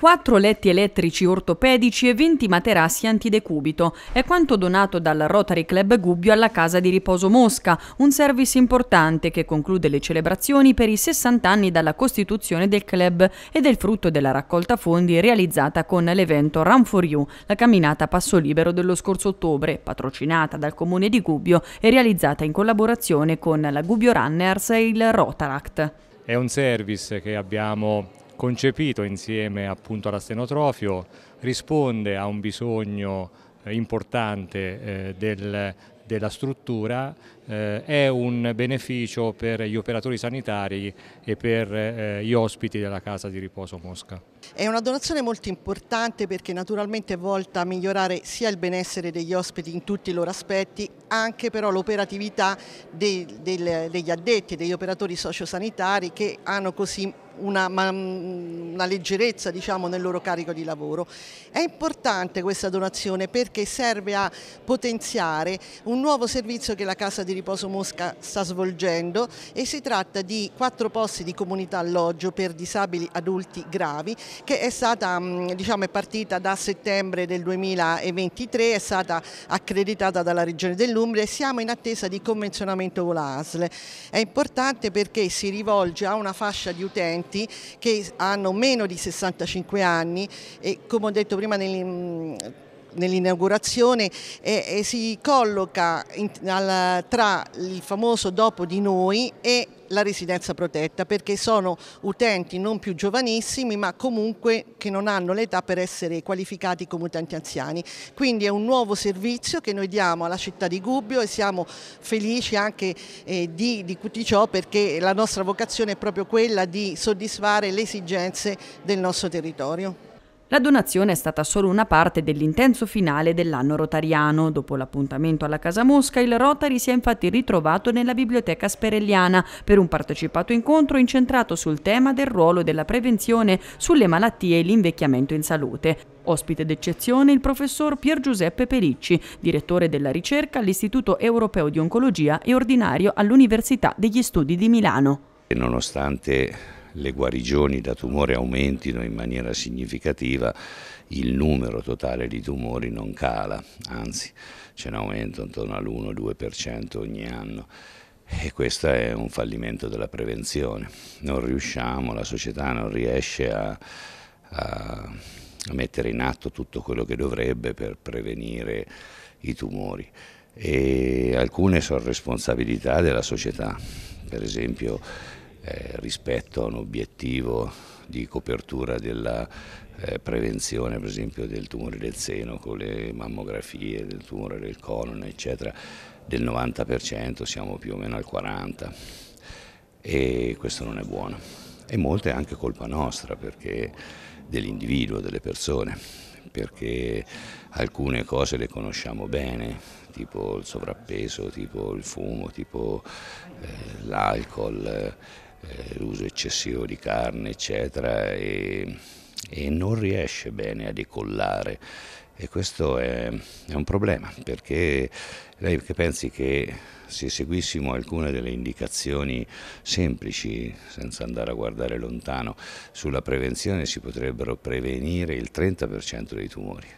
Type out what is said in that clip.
4 letti elettrici ortopedici e 20 materassi antidecubito. È quanto donato dal Rotary Club Gubbio alla Casa di Riposo Mosca, un service importante che conclude le celebrazioni per i 60 anni dalla costituzione del club ed è il frutto della raccolta fondi realizzata con l'evento Run for You, la camminata a passo libero dello scorso ottobre, patrocinata dal comune di Gubbio e realizzata in collaborazione con la Gubbio Runners e il Rotaract. È un service che abbiamo concepito insieme appunto all'astenotrofio, risponde a un bisogno eh, importante eh, del, della struttura eh, è un beneficio per gli operatori sanitari e per eh, gli ospiti della casa di riposo Mosca. È una donazione molto importante perché naturalmente è volta a migliorare sia il benessere degli ospiti in tutti i loro aspetti, anche però l'operatività degli addetti, degli operatori sociosanitari che hanno così una, mm, una leggerezza diciamo, nel loro carico di lavoro. È importante questa donazione perché serve a potenziare un nuovo servizio che la Casa di Riposo Mosca sta svolgendo e si tratta di quattro posti di comunità alloggio per disabili adulti gravi che è stata mm, diciamo, è partita da settembre del 2023, è stata accreditata dalla Regione dell'Umbria e siamo in attesa di convenzionamento con la ASL. È importante perché si rivolge a una fascia di utenti adolescenti che hanno meno di 65 anni e come ho detto prima nell'inaugurazione e, eh, e eh, si colloca in, al, tra il famoso dopo di noi e la residenza protetta perché sono utenti non più giovanissimi ma comunque che non hanno l'età per essere qualificati come utenti anziani. Quindi è un nuovo servizio che noi diamo alla città di Gubbio e siamo felici anche eh, di, di tutto ciò perché la nostra vocazione è proprio quella di soddisfare le esigenze del nostro territorio. La donazione è stata solo una parte dell'intenso finale dell'anno rotariano. Dopo l'appuntamento alla Casa Mosca, il Rotary si è infatti ritrovato nella biblioteca sperelliana per un partecipato incontro incentrato sul tema del ruolo della prevenzione sulle malattie e l'invecchiamento in salute. Ospite d'eccezione il professor Pier Giuseppe Pericci, direttore della ricerca all'Istituto Europeo di Oncologia e ordinario all'Università degli Studi di Milano. Nonostante le guarigioni da tumore aumentino in maniera significativa, il numero totale di tumori non cala, anzi ce ne aumenta intorno all'1-2% ogni anno. E questo è un fallimento della prevenzione. Non riusciamo, la società non riesce a, a mettere in atto tutto quello che dovrebbe per prevenire i tumori e alcune sono responsabilità della società, per esempio eh, rispetto a un obiettivo di copertura della eh, prevenzione per esempio del tumore del seno con le mammografie, del tumore del colon eccetera del 90% siamo più o meno al 40% e questo non è buono e molto è anche colpa nostra perché dell'individuo, delle persone perché alcune cose le conosciamo bene, tipo il sovrappeso, tipo il fumo, tipo eh, l'alcol. Eh, eh, l'uso eccessivo di carne, eccetera, e, e, non riesce bene a decollare. E questo è, è un problema, perché lei che pensi che se seguissimo alcune delle indicazioni semplici, senza andare a guardare lontano, sulla prevenzione si potrebbero prevenire il 30% dei tumori.